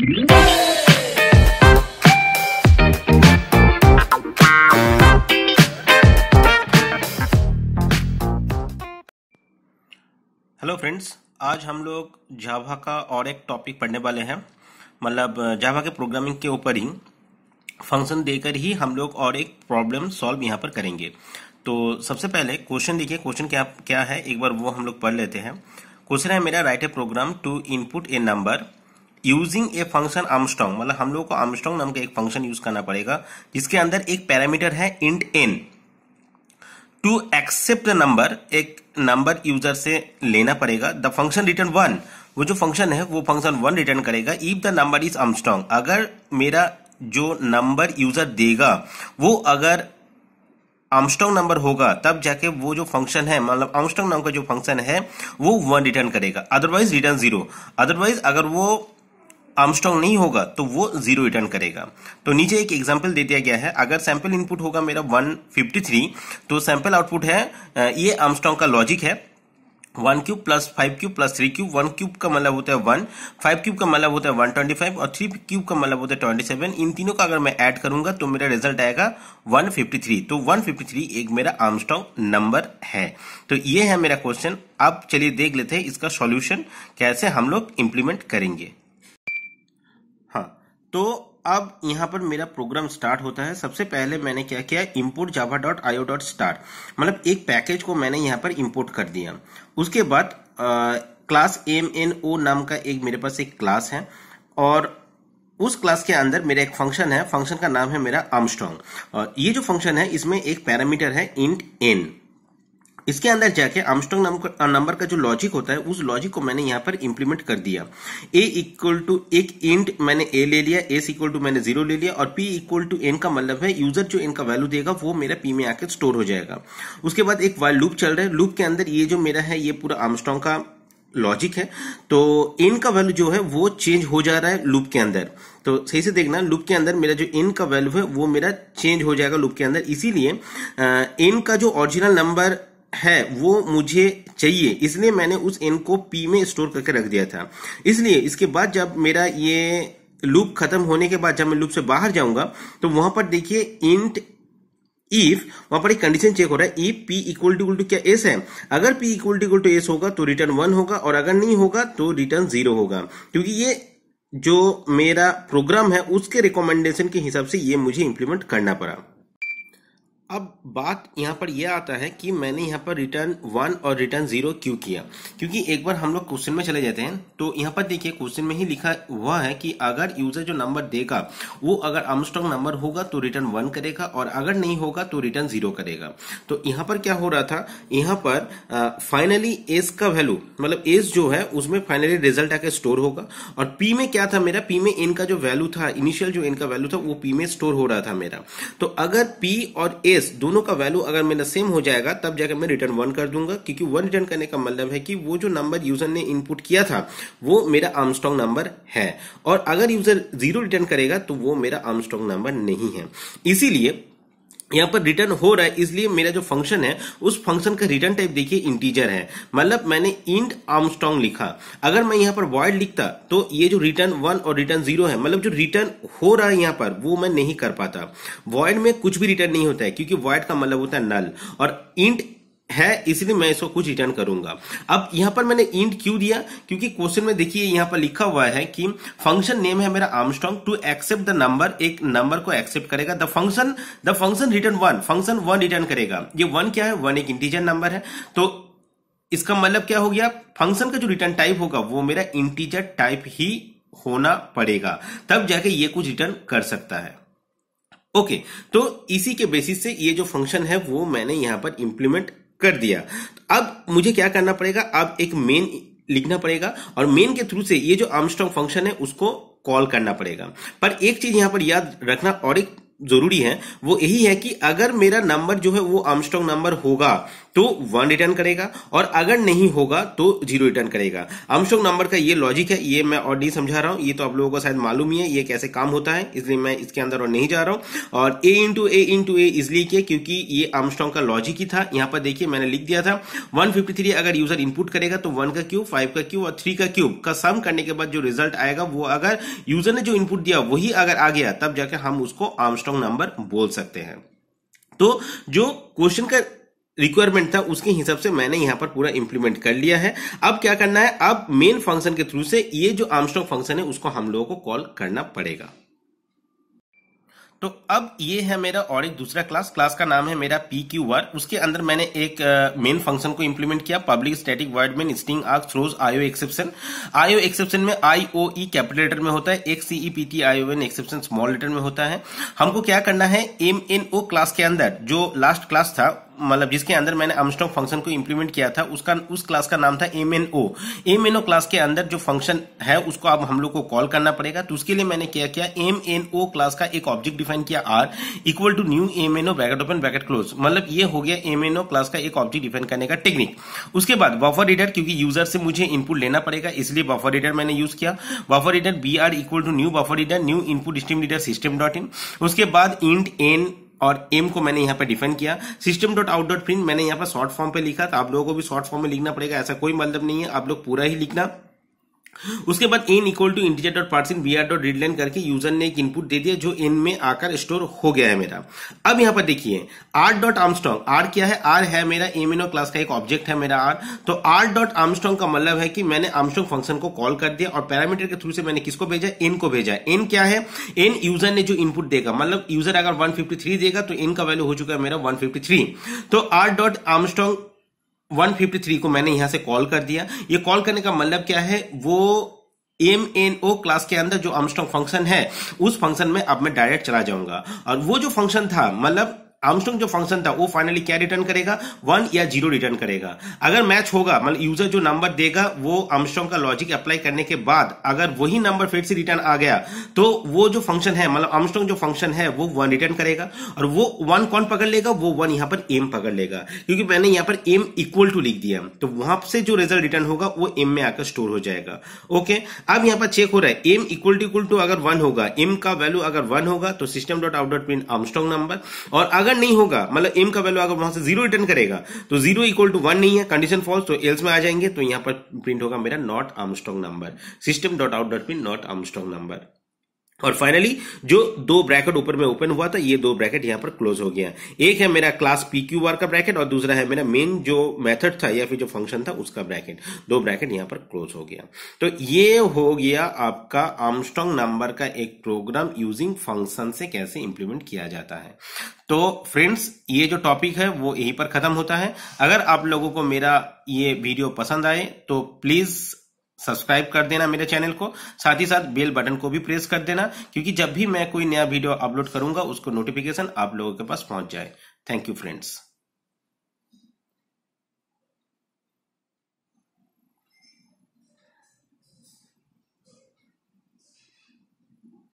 hello friends आज हम लोग जावा का और एक टॉपिक पढ़ने वाले हैं मतलब जावा के प्रोग्रामिंग के ऊपर ही फंक्शन देकर ही हम लोग और एक प्रॉब्लम सॉल्व यहाँ पर करेंगे तो सबसे पहले क्वेश्चन देखिए क्वेश्चन क्या क्या है एक बार वो हम लोग पढ़ लेते हैं क्वेश्चन है मेरा write a program to input a number using a function Armstrong मतलब हम लोग को आर्मस्ट्रॉन्ग नाम का एक फंक्शन यूज करना पड़ेगा जिसके अंदर एक पैरामीटर है int n to accept number एक नंबर यूजर से लेना पड़ेगा द फंक्शन रिटर्न वन वो जो फंक्शन है वो फंक्शन वन रिटर्न करेगा if the number is Armstrong अगर मेरा जो नंबर यूजर देगा वो अगर आमस्ट्रॉन्ग नंबर होगा तब जाके वो जो फंक्शन है मतलब आर्मस्ट्रॉन्ग नाम का जो फंक्शन है वो वन रिटर्न करेगा अदरवाइज रिटर्न जीरो अदरवाइज अगर वो आर्मस्ट्रॉन्ग नहीं होगा तो वो जीरो रिटर्न करेगा तो नीचे एक एग्जाम्पल दे दिया गया है अगर सैंपल इनपुट होगा मेरा 153 तो सैंपल आउटपुट है ये आर्मस्ट्रॉन्ग का लॉजिक है one cube plus five cube plus three cube one cube का मतलब होता है वन फाइव क्यूब का मतलब होता है वन ट्वेंटी फाइव और थ्री क्यूब का मतलब होता है ट्वेंटी सेवन इन तीनों का अगर मैं ऐड करूंगा तो मेरा रिजल्ट आएगा वन फिफ्टी थ्री तो वन फिफ्टी थ्री एक मेरा आर्मस्ट्रॉन्ग नंबर है तो ये है मेरा क्वेश्चन अब चलिए देख लेते हैं इसका सॉल्यूशन कैसे हम लोग इम्प्लीमेंट करेंगे तो अब यहाँ पर मेरा प्रोग्राम स्टार्ट होता है सबसे पहले मैंने क्या किया import Java dot IO dot start मतलब एक पैकेज को मैंने यहाँ पर इम्पोर्ट कर दिया उसके बाद क्लास एम एन ओ नाम का एक मेरे पास एक क्लास है और उस क्लास के अंदर मेरा एक फंक्शन है फंक्शन का नाम है मेरा आमस्ट्रॉन्ग ये जो फंक्शन है इसमें एक पैरामीटर है इंट एन इसके अंदर जाके आमस्ट्रॉन्ग नंबर का जो लॉजिक होता है उस लॉजिक को मैंने यहाँ पर इंप्लीमेंट कर दिया ए इक्वल टू एक इंट मैंने ए ले लिया एस इक्वल टू मैंने जीरो ले लिया और पी इक्वल टू एन का मतलब है यूजर जो इनका वैल्यू देगा वो मेरा पी में आके स्टोर हो जाएगा उसके बाद एक वाइल लूप चल रहा है लूप के अंदर ये जो मेरा है ये पूरा आमस्ट्रॉन्ग का लॉजिक है तो इन का वैल्यू जो है वो चेंज हो जा रहा है लूप के अंदर तो सही से देखना लूप के अंदर मेरा जो इन का वैल्यू है वो मेरा चेंज हो जाएगा लूप के अंदर इसीलिए इन का जो ओरिजिनल नंबर है वो मुझे चाहिए इसलिए मैंने उस एन को पी में स्टोर करके रख दिया था इसलिए इसके बाद जब मेरा ये लूप खत्म होने के बाद जब मैं लूप से बाहर जाऊंगा तो वहां पर देखिए इंट इफ वहां पर एक कंडीशन चेक हो रहा है if P equal to two क्या एस है अगर P equal to two S होगा तो रिटर्न वन होगा और अगर नहीं होगा तो रिटर्न जीरो होगा क्योंकि ये जो मेरा प्रोग्राम है उसके रिकमेंडेशन के हिसाब से ये मुझे इंप्लीमेंट करना पड़ा अब बात यहाँ पर यह आता है कि मैंने यहाँ पर रिटर्न वन और रिटर्न जीरो क्यों किया क्योंकि एक बार हम लोग क्वेश्चन में चले जाते हैं तो यहाँ पर देखिए क्वेश्चन में ही लिखा हुआ है कि अगर यूजर जो नंबर देगा वो अगर अमस्ट्रॉन्ग नंबर होगा तो रिटर्न वन करेगा और अगर नहीं होगा तो रिटर्न जीरो करेगा तो यहाँ पर क्या हो रहा था यहाँ पर फाइनली एस का वैल्यू मतलब एस जो है उसमें फाइनली रिजल्ट आके स्टोर होगा और पी में क्या था मेरा पी में इनका जो वैल्यू था इनिशियल जो इनका वैल्यू था वो पी में स्टोर हो रहा था मेरा तो अगर पी और एस केस दोनों का वैल्यू अगर मेरा सेम हो जाएगा तब जाकर मैं रिटर्न वन कर दूंगा क्योंकि वन रिटर्न करने का मतलब है कि वो जो नंबर यूजर ने इनपुट किया था वो मेरा आर्मस्ट्रॉन्ग नंबर है और अगर यूजर जीरो रिटर्न करेगा तो वो मेरा आर्मस्ट्रॉन्ग नंबर नहीं है इसीलिए यहाँ पर रिटर्न हो रहा है इसलिए मेरा जो फंक्शन है उस फंक्शन का रिटर्न टाइप देखिए इंटीजर है मतलब मैंने इंट आर्मस्ट्रॉन्ग लिखा अगर मैं यहाँ पर वॉइड लिखता तो ये जो रिटर्न वन और रिटर्न जीरो है मतलब जो रिटर्न हो रहा है यहाँ पर वो मैं नहीं कर पाता वॉइड में कुछ भी रिटर्न नहीं होता है क्योंकि वॉइड का मतलब होता है नल और इंट है इसलिए मैं इसको कुछ रिटर्न करूंगा अब यहां पर मैंने इंट क्यों दिया क्योंकि क्वेश्चन में देखिए यहां पर लिखा हुआ है कि फंक्शन नेम है मेरा Armstrong to accept the number एक नंबर को एक्सेप्ट करेगा the function the function return one function one return करेगा ये वन क्या है वन एक इंटीजर नंबर है तो इसका मतलब क्या हो गया फंक्शन का जो रिटर्न टाइप होगा वो मेरा इंटीजर टाइप ही होना पड़ेगा तब जाके ये कुछ रिटर्न कर सकता है ओके okay, तो इसी के बेसिस से ये जो फंक्शन है वो मैंने यहां पर इंप्लीमेंट कर दिया अब मुझे क्या करना पड़ेगा अब एक मेन लिखना पड़ेगा और मेन के थ्रू से ये जो आर्मस्ट्रॉन्ग फंक्शन है उसको कॉल करना पड़ेगा पर एक चीज यहां पर याद रखना और एक जरूरी है वो यही है कि अगर मेरा नंबर जो है वो आर्मस्ट्रॉन्ग नंबर होगा तो वन रिटर्न करेगा और अगर नहीं होगा तो जीरो रिटर्न करेगा अमशोक नंबर का ये लॉजिक है ये मैं और नहीं समझा रहा हूं ये तो आप लोगों को शायद मालूम ही है ये कैसे काम होता है इसलिए मैं इसके अंदर और नहीं जा रहा हूं और ए इंटू ए इंटू ए इसलिए किया क्योंकि ये आमस्ट्रॉन्ग का लॉजिक ही था यहां पर देखिए मैंने लिख दिया था वन अगर यूजर इनपुट करेगा तो वन का क्यूब फाइव का क्यूब और थ्री का क्यूब का सम करने के बाद जो रिजल्ट आएगा वो अगर यूजर ने जो इनपुट दिया वही अगर आ गया तब जाकर हम उसको आमस्ट्रॉन्ग नंबर बोल सकते हैं तो जो क्वेश्चन का रिक्वायरमेंट था उसके हिसाब से मैंने यहां पर पूरा इंप्लीमेंट कर लिया है अब क्या करना है अब मेन फंक्शन के थ्रू से ये जो आर्मस्ट्रॉन्ग फंक्शन है उसको हम लोगों को कॉल करना पड़ेगा तो अब ये है मेरा और एक दूसरा क्लास क्लास का नाम है मेरा पी क्यू वर्ड उसके अंदर मैंने एक मेन uh, फंक्शन को इम्प्लीमेंट किया public static void main string arg throws IO exception IO exception में आईओई कैपिटल लेटर में होता है एक CE P T IO N exception small letter में होता है हमको क्या करना है एम एन ओ क्लास के अंदर जो लास्ट क्लास था मतलब जिसके अंदर मैंने अमस्टॉक फंक्शन को इम्प्लीमेंट किया था उसका उस क्लास का नाम था M N O M N O class के अंदर जो फंक्शन है उसको अब हम लोग को कॉल करना पड़ेगा तो उसके लिए मैंने क्या किया एम एन ओ क्लास का एक ऑब्जेक्ट डिफाइन किया R equal to new M N O bracket open bracket close मतलब ये हो गया एम एन ओ क्लास का एक ऑब्जेक्ट डिफाइन करने का टेक्निक उसके बाद बफर रीडर क्योंकि यूजर से मुझे इनपुट लेना पड़ेगा इसलिए बफर रीडर मैंने यूज किया buffer reader B R equal to new buffer reader new input stream reader system dot in उसके बाद इंट एन और एम को मैंने यहाँ पे डिफाइन किया system dot out dot print मैंने यहाँ पर शॉर्ट फॉर्म पे लिखा तो आप लोगों को भी शॉर्ट फॉर्म में लिखना पड़ेगा ऐसा कोई मतलब नहीं है आप लोग पूरा ही लिखना उसके बाद n equal to integer dot parse int B R dot read line करके यूजर ने एक इनपुट दे दिया जो इन में आकर स्टोर हो गया है मेरा अब यहां पर देखिए आर डॉट आर्मस्ट्रॉन्ग आर क्या है आर है मेरा एमिनो क्लास का एक ऑब्जेक्ट है मेरा आर तो आर डॉट आर्मस्ट्रॉन्ग का मतलब है कि मैंने आर्मस्ट्रॉन्ग फंक्शन को कॉल कर दिया और पैरामीटर के थ्रू से मैंने किसको भेजा इन को भेजा इन क्या है इन यूजर ने जो इनपुट देगा मतलब यूजर अगर वन देगा तो एन का वैल्यू हो चुका है मेरा वन तो आर डॉट आर्मस्ट्रॉन्ग 153 को मैंने यहां से कॉल कर दिया ये कॉल करने का मतलब क्या है वो एम एन ओ क्लास के अंदर जो अमस्ट्रॉन्ग फंक्शन है उस फंक्शन में अब मैं डायरेक्ट चला जाऊंगा और वो जो फंक्शन था मतलब आर्मस्ट्रॉन्ग जो फंक्शन था वो फाइनली क्या रिटर्न करेगा वन या जीरो रिटर्न करेगा अगर मैच होगा मतलब यूजर जो नंबर देगा वो आर्मस्ट्रॉन्ग का लॉजिक अप्लाई करने के बाद अगर वही नंबर फिर से रिटर्न आ गया तो वो जो फंक्शन है मतलब आर्मस्ट्रॉन्ग जो फंक्शन है वो वन रिटर्न करेगा और वो वन कौन पकड़ लेगा वो वन यहाँ पर एम पकड़ लेगा क्योंकि मैंने यहाँ पर एम इक्वल टू लिख दिया तो वहां से जो रिजल्ट रिटर्न होगा वो एम में आकर स्टोर हो जाएगा ओके अब यहाँ पर चेक हो रहा है M equal to equal to अगर वन होगा एम का वैल्यू अगर वन होगा तो system dot out dot print Armstrong number और अगर अगर नहीं होगा मतलब एम का वैल्यू अगर वहां से जीरो रिटर्न करेगा तो जीरो इक्वल टू वन नहीं है कंडीशन फॉल्स तो एल्स में आ जाएंगे तो यहां पर प्रिंट होगा मेरा not Armstrong number system dot out dot print not Armstrong number और फाइनली जो दो ब्रैकेट ऊपर में ओपन हुआ था ये दो ब्रैकेट यहाँ पर क्लोज हो गया एक है मेरा क्लास पी क्यू आर का ब्रैकेट और दूसरा है मेरा मेन जो मेथड था या फिर जो फंक्शन था उसका ब्रैकेट दो ब्रैकेट यहाँ पर क्लोज हो गया तो ये हो गया आपका आमस्ट्रॉन्ग नंबर का एक प्रोग्राम यूजिंग फंक्शन से कैसे इंप्लीमेंट किया जाता है तो फ्रेंड्स ये जो टॉपिक है वो यहीं पर खत्म होता है अगर आप लोगों को मेरा ये वीडियो पसंद आए तो प्लीज सब्सक्राइब कर देना मेरे चैनल को साथ ही साथ बेल बटन को भी प्रेस कर देना क्योंकि जब भी मैं कोई नया वीडियो अपलोड करूंगा उसको नोटिफिकेशन आप लोगों के पास पहुंच जाए थैंक यू फ्रेंड्स